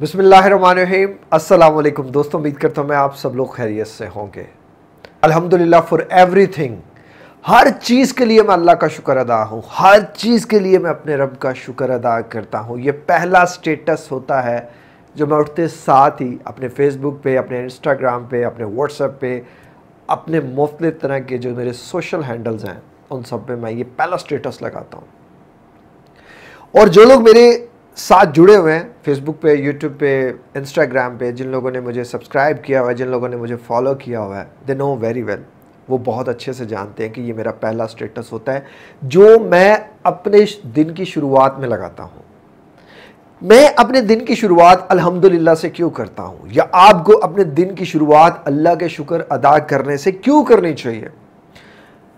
बसमीम अल्लाम दोस्तों उम्मीद करता हूँ मैं आप सब लोग खैरियत से होंगे अल्हम्दुलिल्लाह फॉर एवरीथिंग हर चीज़ के लिए मैं अल्लाह का शुक्र अदा हूँ हर चीज़ के लिए मैं अपने रब का शुक्र अदा करता हूँ ये पहला स्टेटस होता है जो मैं उठते साथ ही अपने फेसबुक पे अपने इंस्टाग्राम पे अपने व्हाट्सएप पे अपने मुख्तलि तरह के जो मेरे सोशल हैंडल्स हैं उन सब पे मैं ये पहला स्टेटस लगाता हूँ और जो लोग मेरे साथ जुड़े हुए हैं फेसबुक पे यूट्यूब पे इंस्टाग्राम पे जिन लोगों ने मुझे सब्सक्राइब किया हुआ है जिन लोगों ने मुझे फॉलो किया हुआ है दे नो वेरी वेल वो बहुत अच्छे से जानते हैं कि ये मेरा पहला स्टेटस होता है जो मैं अपने दिन की शुरुआत में लगाता हूँ मैं अपने दिन की शुरुआत अल्हम्दुलिल्लाह से क्यों करता हूँ या आपको अपने दिन की शुरुआत अल्लाह के शुक्र अदा करने से क्यों करनी चाहिए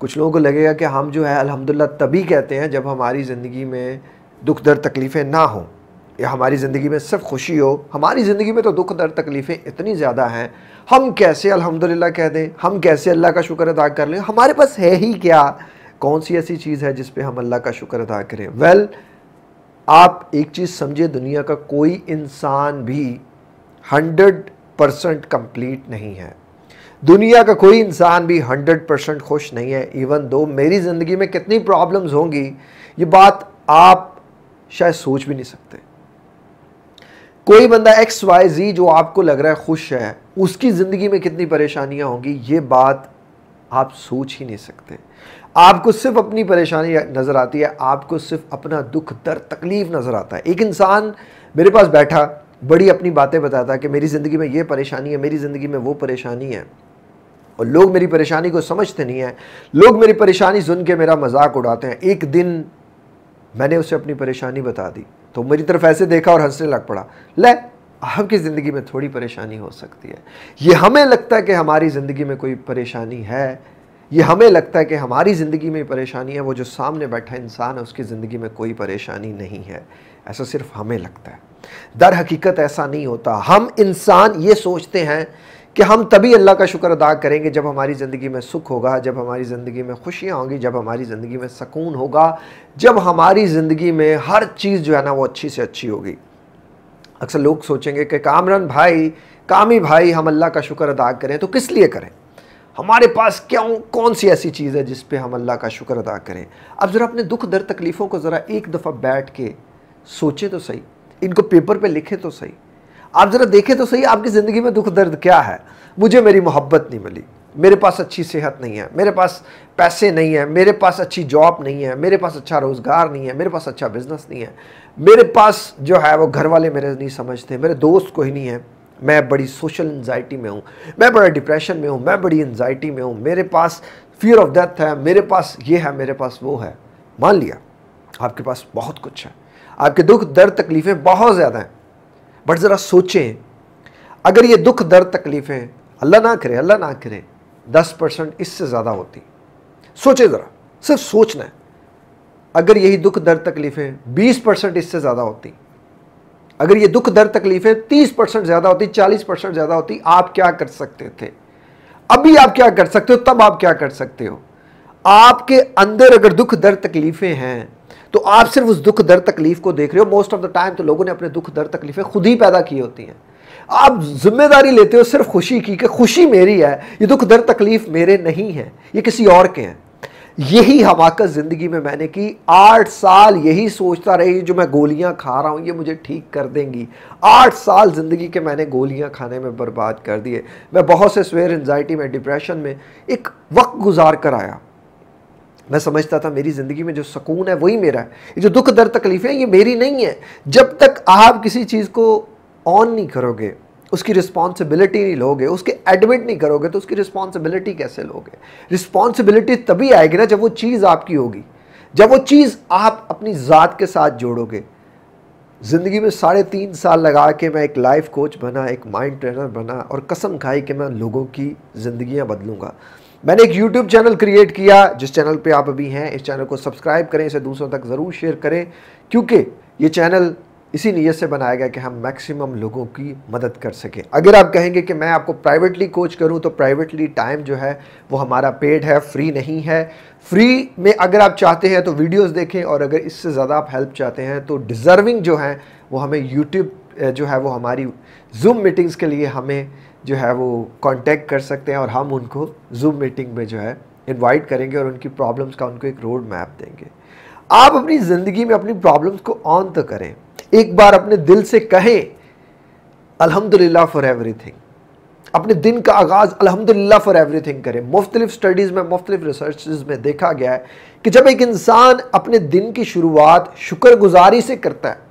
कुछ लोगों को लगेगा कि हम जो है अल्हम्दुलिल्लाह तभी कहते हैं जब हमारी ज़िंदगी में दुख दर्द तकलीफ़ें ना हों हमारी ज़िंदगी में सिर्फ खुशी हो हमारी ज़िंदगी में तो दुख दर्द तकलीफ़ें इतनी ज़्यादा हैं हम कैसे अल्हम्दुलिल्लाह कह दें हम कैसे अल्लाह का शुक्र अदा कर लें हमारे पास है ही क्या कौन सी ऐसी चीज़ है जिस पे हम अल्लाह का शुक्र अदा करें वेल well, आप एक चीज़ समझे दुनिया का कोई इंसान भी हंड्रेड परसेंट कम्प्लीट नहीं है दुनिया का कोई इंसान भी हंड्रेड परसेंट खुश नहीं है इवन दो मेरी ज़िंदगी में कितनी प्रॉब्लम्स होंगी ये बात आप शायद सोच भी नहीं सकते कोई बंदा एक्स वाई जी जो आपको लग रहा है खुश है उसकी ज़िंदगी में कितनी परेशानियाँ होंगी ये बात आप सोच ही नहीं सकते आपको सिर्फ अपनी परेशानी नज़र आती है आपको सिर्फ अपना दुख दर्द तकलीफ़ नज़र आता है एक इंसान मेरे पास बैठा बड़ी अपनी बातें बताता कि मेरी ज़िंदगी में ये परेशानी है मेरी ज़िंदगी में वो परेशानी है और लोग मेरी परेशानी को समझते नहीं है लोग मेरी परेशानी सुन के मेरा मजाक उड़ाते हैं एक दिन मैंने उसे अपनी परेशानी बता दी तो मेरी तरफ ऐसे देखा और हंसने लग पड़ा ले आपकी ज़िंदगी में थोड़ी परेशानी हो सकती है ये हमें लगता है कि हमारी ज़िंदगी में कोई परेशानी है ये हमें लगता है कि हमारी ज़िंदगी में परेशानी है वो जो सामने बैठा इंसान है उसकी ज़िंदगी में कोई परेशानी नहीं है ऐसा सिर्फ हमें लगता है दर हकीकत ऐसा नहीं होता हम इंसान ये सोचते हैं कि हम तभी अल्लाह का शुक्र अदा करेंगे जब हमारी ज़िंदगी में सुख होगा जब हमारी ज़िंदगी में खुशियाँ होंगी जब हमारी ज़िंदगी में सकून होगा जब हमारी ज़िंदगी में हर चीज़ जो है ना वो अच्छी से अच्छी होगी अक्सर लोग सोचेंगे कि कामरन भाई कामी भाई हम अल्लाह का शुक्र अदा करें तो किस लिए करें हमारे पास क्यों कौन सी ऐसी चीज़ है जिस पे हम अल्लाह का शुक्र अदा करें अब ज़रा अपने दुख दर तकलीफ़ों को ज़रा एक दफ़ा बैठ के सोचें तो सही इनको पेपर पे लिखें तो सही आप ज़रा देखें तो सही आपकी ज़िंदगी में दुख दर्द क्या है मुझे मेरी मोहब्बत नहीं मिली मेरे पास अच्छी सेहत नहीं है मेरे पास पैसे नहीं है मेरे पास अच्छी जॉब नहीं है मेरे पास अच्छा रोज़गार नहीं है मेरे पास अच्छा बिजनेस नहीं है मेरे पास जो है वो घर वाले मेरे नहीं समझते मेरे दोस्त कोई नहीं है मैं बड़ी सोशल एन्जाइटी में हूँ मैं बड़ा डिप्रेशन में हूँ मैं बड़ी एन्जाइटी में हूँ मेरे पास फियर ऑफ डेथ है मेरे पास ये है मेरे पास वो है मान लिया आपके पास बहुत कुछ है आपके दुख दर्द तकलीफ़ें बहुत ज़्यादा हैं बट ज़रा सोचें अगर ये दुख दर्द तकलीफ़ें अल्लाह ना करे अल्लाह ना करे दस परसेंट इससे ज़्यादा होती सोचें ज़रा सिर्फ सोचना है अगर यही दुख दर्द तकलीफ़ें बीस परसेंट इससे ज़्यादा होती अगर ये दुख दर्द तकलीफ़ें तीस परसेंट ज़्यादा होती चालीस परसेंट ज़्यादा होती आप क्या कर सकते थे अभी आप क्या कर सकते हो तब आप क्या कर सकते हो आपके अंदर अगर दुख दर्द तकलीफ़ें हैं तो आप सिर्फ उस दुख दर्द तकलीफ को देख रहे हो मोस्ट ऑफ द टाइम तो लोगों ने अपने दुख दर्द तकलीफें खुद ही पैदा की होती हैं आप जिम्मेदारी लेते हो सिर्फ खुशी की कि खुशी मेरी है ये दुख दर्द तकलीफ मेरे नहीं है ये किसी और के हैं यही हमाकत ज़िंदगी में मैंने की आठ साल यही सोचता रही जो मैं गोलियां खा रहा हूँ ये मुझे ठीक कर देंगी आठ साल ज़िंदगी के मैंने गोलियां खाने में बर्बाद कर दिए मैं बहुत से स्वेर एनजाइटी में डिप्रेशन में एक वक्त गुजार कर आया मैं समझता था मेरी ज़िंदगी में जो सुकून है वही मेरा है ये जो दुख दर्द तकलीफ़ें ये मेरी नहीं है जब तक आप किसी चीज़ को ऑन नहीं करोगे उसकी रिस्पॉन्सिबिलिटी नहीं लोगे उसके एडमिट नहीं करोगे तो उसकी रिस्पॉन्सिबिलिटी कैसे लोगे रिस्पॉन्सिबिलिटी तभी आएगी ना जब वो चीज़ आपकी होगी जब वो चीज़ आप अपनी ज़ात के साथ जोड़ोगे ज़िंदगी में साढ़े तीन साल लगा के मैं एक लाइफ कोच बना एक माइंड ट्रेनर बना और कसम खाई कि मैं लोगों की ज़िंदगियाँ बदलूँगा मैंने एक YouTube चैनल क्रिएट किया जिस चैनल पे आप अभी हैं इस चैनल को सब्सक्राइब करें इसे दूसरों तक ज़रूर शेयर करें क्योंकि ये चैनल इसी नीयत से बनाया गया कि हम मैक्सिमम लोगों की मदद कर सकें अगर आप कहेंगे कि मैं आपको प्राइवेटली कोच करूं तो प्राइवेटली टाइम जो है वो हमारा पेड है फ्री नहीं है फ्री में अगर आप चाहते हैं तो वीडियोस देखें और अगर इससे ज़्यादा आप हेल्प चाहते हैं तो डिज़र्विंग जो हैं वो हमें यूट्यूब जो है वो हमारी जूम मीटिंग्स के लिए हमें जो है वो कांटेक्ट कर सकते हैं और हम उनको जूम मीटिंग में जो है इनवाइट करेंगे और उनकी प्रॉब्लम्स का उनको एक रोड मैप देंगे आप अपनी ज़िंदगी में अपनी प्रॉब्लम्स को ऑन तो करें एक बार अपने दिल से कहें अल्हम्दुलिल्लाह फॉर एवरीथिंग अपने दिन का आगाज़ अल्हम्दुलिल्लाह फॉर एवरीथिंग करें मुख्तलिफ स्टडीज़ में मुख्तलिफ रिसर्च में देखा गया है कि जब एक इंसान अपने दिन की शुरुआत शुक्रगुजारी से करता है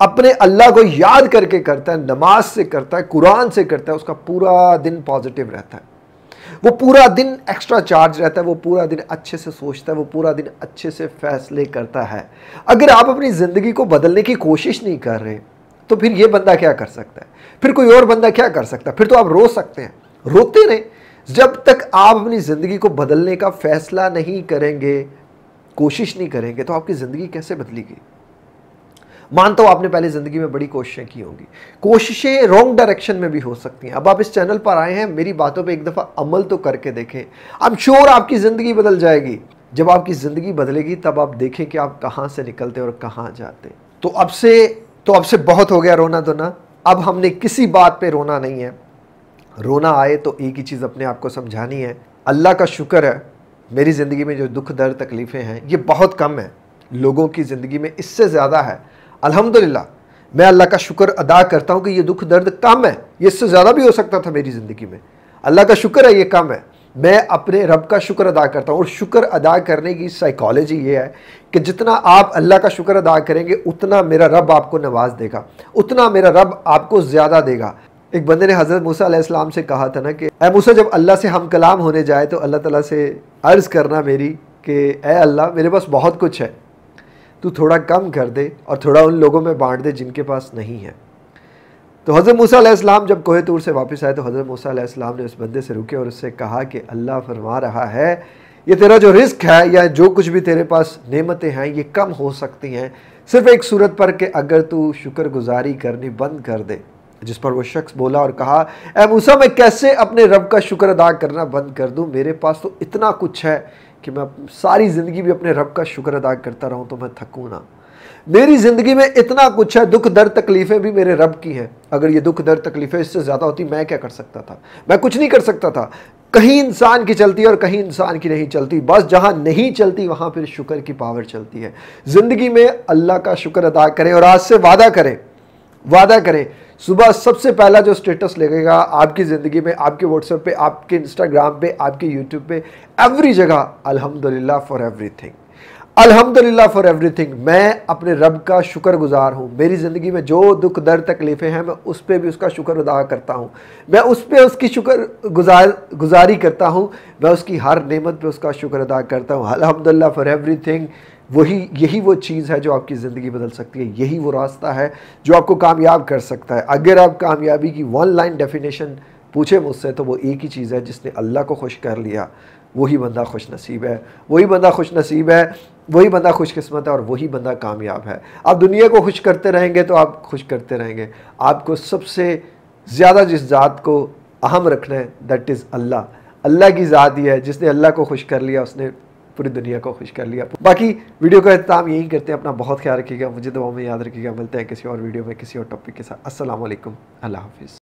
अपने अल्लाह को याद करके करता है नमाज से करता है कुरान से करता है उसका पूरा दिन पॉजिटिव रहता है वो पूरा दिन एक्स्ट्रा चार्ज रहता है वो पूरा दिन अच्छे से सोचता है वो पूरा दिन अच्छे से फैसले करता है अगर आप अपनी ज़िंदगी को बदलने की कोशिश नहीं कर रहे तो फिर ये बंदा क्या कर सकता है फिर कोई और बंदा क्या कर सकता है फिर तो आप रो सकते हैं रोते रहे जब तक आप अपनी ज़िंदगी को बदलने का फैसला नहीं करेंगे कोशिश नहीं करेंगे तो आपकी ज़िंदगी कैसे बदलेगी मानता तो हूँ आपने पहले ज़िंदगी में बड़ी कोशिशें की होंगी कोशिशें रॉन्ग डायरेक्शन में भी हो सकती हैं अब आप इस चैनल पर आए हैं मेरी बातों पर एक दफ़ा अमल तो करके देखें अब श्योर आपकी ज़िंदगी बदल जाएगी जब आपकी ज़िंदगी बदलेगी तब आप देखें कि आप कहाँ से निकलते और कहाँ जाते तो अब से तो अब से बहुत हो गया रोना धोना अब हमने किसी बात पर रोना नहीं है रोना आए तो एक ही चीज़ अपने आप को समझानी है अल्लाह का शुक्र है मेरी ज़िंदगी में जो दुख दर्द तकलीफ़ें हैं ये बहुत कम है लोगों की ज़िंदगी में इससे ज़्यादा है अल्हम्दुलिल्लाह मैं अल्लाह का शुक्र अदा करता हूँ कि ये दुख दर्द कम है ये इससे ज़्यादा भी हो सकता था मेरी ज़िंदगी में अल्लाह का शुक्र है ये कम है मैं अपने रब का शुक्र अदा करता हूँ और शुक्र अदा करने की साइकोलॉजी ये है कि जितना आप अल्लाह का शुक्र अदा करेंगे उतना मेरा रब आपको नवाज देगा उतना मेरा रब आपको ज़्यादा देगा एक बंदे ने हज़रत मूसा अलैहिस्सलाम से कहा था ना कि ए मूसा जब अल्लाह से हम कलाम होने जाए तो अल्लाह ताला से अर्ज़ करना मेरी कि ए अल्लाह मेरे पास बहुत कुछ है तू थोड़ा कम कर दे और थोड़ा उन लोगों में बांट दे जिनके पास नहीं है तो हज़रत मूसा जब कोहतूर से वापस आए तो हज़रत मूसा ने उस बंदे से रुके और उससे कहा कि अल्लाह फरमा रहा है ये तेरा जो रिस्क है या जो कुछ भी तेरे पास नेमतें हैं ये कम हो सकती हैं सिर्फ एक सूरत पर कि अगर तू शुक्रगुजारी करनी बंद कर दे जिस पर वो शख्स बोला और कहा ए मूसा मैं कैसे अपने रब का शुक्र अदा करना बंद कर दूँ मेरे पास तो इतना कुछ है कि मैं सारी ज़िंदगी भी अपने रब का शुक्र अदा करता रहूँ तो मैं थकूँ ना मेरी ज़िंदगी में इतना कुछ है दुख दर्द तकलीफ़ें भी मेरे रब की हैं अगर ये दुख दर्द तकलीफ़ें इससे ज़्यादा होती मैं क्या कर सकता था मैं कुछ नहीं कर सकता था कहीं इंसान की चलती और कहीं इंसान की नहीं चलती बस जहाँ नहीं चलती वहाँ फिर शुक्र की पावर चलती है ज़िंदगी में अल्लाह का शुक्र अदा करें और आज से वादा करें वादा करें सुबह सबसे पहला जो स्टेटस लगेगा आपकी ज़िंदगी में आपके व्हाट्सएप पे आपके इंस्टाग्राम पे आपके यूट्यूब पे एवरी जगह अल्हम्दुलिल्लाह फॉर एवरीथिंग अल्हम्दुलिल्लाह फॉर एवरीथिंग मैं अपने रब का शुक्र गुज़ार हूँ मेरी ज़िंदगी में जो दुख दर्द तकलीफ़ें हैं मैं उस पर भी उसका शुक्र अदा करता हूँ मैं उस पर उसकी शुक्र गुजार गुजारी करता हूँ मैं उसकी हर नियमत पर उसका शुक्र अदा करता हूँ अलहमदिल्ला फॉर एवरीथिंग वही यही वो चीज़ है जो आपकी ज़िंदगी बदल सकती है यही वो रास्ता है जो आपको कामयाब कर सकता है अगर आप कामयाबी की वन लाइन डेफिनेशन पूछे मुझसे तो वो एक ही चीज़ है जिसने अल्लाह को खुश कर लिया वही बंदा खुश नसीब है वही बंदा खुश नसीब है वही बंदा खुशकस्मत है और वही बंदा कामयाब है आप दुनिया को खुश करते रहेंगे तो आप खुश करते रहेंगे आपको सबसे ज़्यादा जिस ज़ात को अहम रखना है दैट इज़ अल्लाह अल्लाह की ज़ात ही है जिसने अल्लाह को खुश कर लिया उसने पूरी दुनिया को खुश कर लिया बाकी वीडियो का अहतमाम यही करते हैं अपना बहुत ख्याल रखिएगा मुझे दबाव में याद रखिएगा मिलते हैं किसी और वीडियो में किसी और टॉपिक के साथ असल अल्लाह हाफिज़